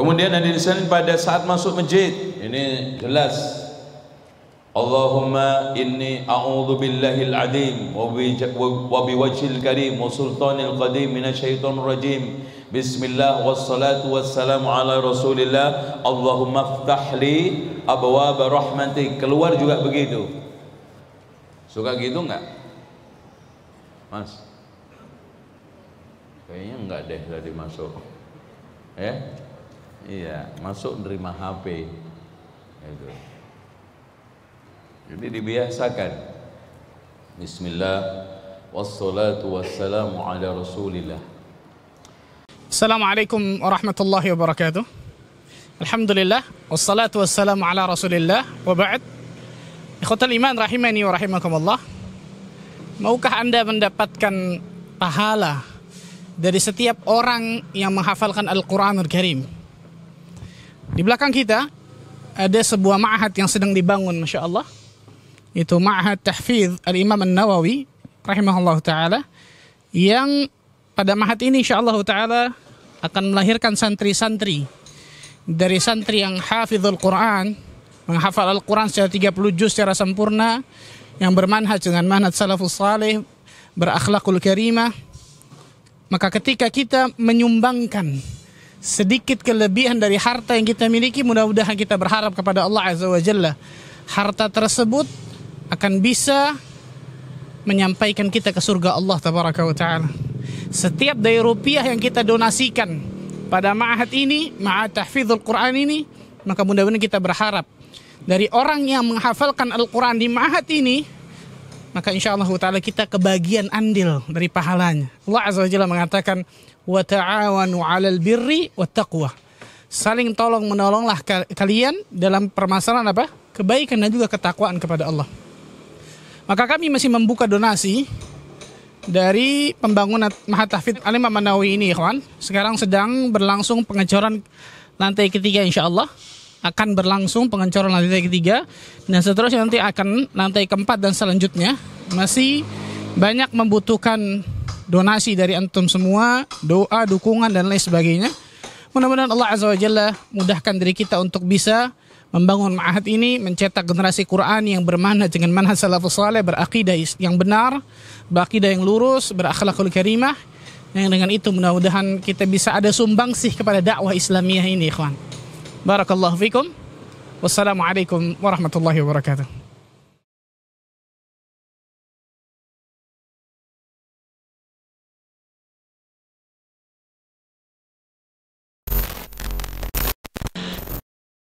Kemudian ada di sana pada saat masuk masjid. Ini jelas. Allahumma inni a'udhu billahi al-adhim wa biwajhil karim wa sultanil qadim minasyaitan rajim. Bismillah wassalatu wassalamu ala rasulillah Allahumma ftah li abwaba rahmati Keluar juga begitu Suka gitu enggak? Mas Kayaknya enggak deh tadi masuk Ya? Iya, masuk nerima HP. Itu. Jadi dibiasakan. Bismillah. Wassalatu wassalamu ala rasulillah. Assalamualaikum warahmatullahi wabarakatuh. Alhamdulillah. Wassalatu wassalamu ala rasulillah. Wa ba'd. Ikhwatal iman rahimani wa rahimakumullah. Maukah Anda mendapatkan pahala dari setiap orang yang menghafalkan Al-Quranul Karim? Di belakang kita ada sebuah ma'had yang sedang dibangun Masya Allah. Itu ma'had tahfidz al-imam al nawawi rahimahullah ta'ala. Yang pada ma'had ini insya Allah ta'ala akan melahirkan santri-santri. Dari santri yang hafidhul Quran, menghafal Al-Quran secara 30 juz secara sempurna, yang bermanhaj dengan manhaj salafus salih, berakhlakul karimah, maka ketika kita menyumbangkan sedikit kelebihan dari harta yang kita miliki mudah-mudahan kita berharap kepada Allah Azza wa Jalla harta tersebut akan bisa menyampaikan kita ke surga Allah tabaraka wa taala setiap dari rupiah yang kita donasikan pada ma'ahat ini ma'at tahfidzul Quran ini maka mudah-mudahan kita berharap dari orang yang menghafalkan Al-Quran di ma'ahat ini maka insya Allah taala kita kebagian andil dari pahalanya. Allah azza wajalla mengatakan wa ta'awanu 'alal birri wat taqwa. Saling tolong menolonglah kalian dalam permasalahan apa? Kebaikan dan juga ketakwaan kepada Allah. Maka kami masih membuka donasi dari pembangunan Mahatafid Alim Manawi ini, ikhwan. Sekarang sedang berlangsung pengecoran lantai ketiga insya Allah akan berlangsung pengencoran lantai ketiga dan seterusnya nanti akan lantai keempat dan selanjutnya masih banyak membutuhkan donasi dari antum semua, doa, dukungan dan lain sebagainya. Mudah-mudahan Allah Azza wajalla mudahkan diri kita untuk bisa membangun ma'ahat ini, mencetak generasi Quran yang bermana dengan manhaj salafus saleh, berakidah yang benar, berakidah yang lurus, berakhlakul karimah. Yang dengan itu mudah-mudahan kita bisa ada sumbangsih kepada dakwah Islamiyah ini, ikhwan. بارك الله فيكم والسلام عليكم ورحمة الله وبركاته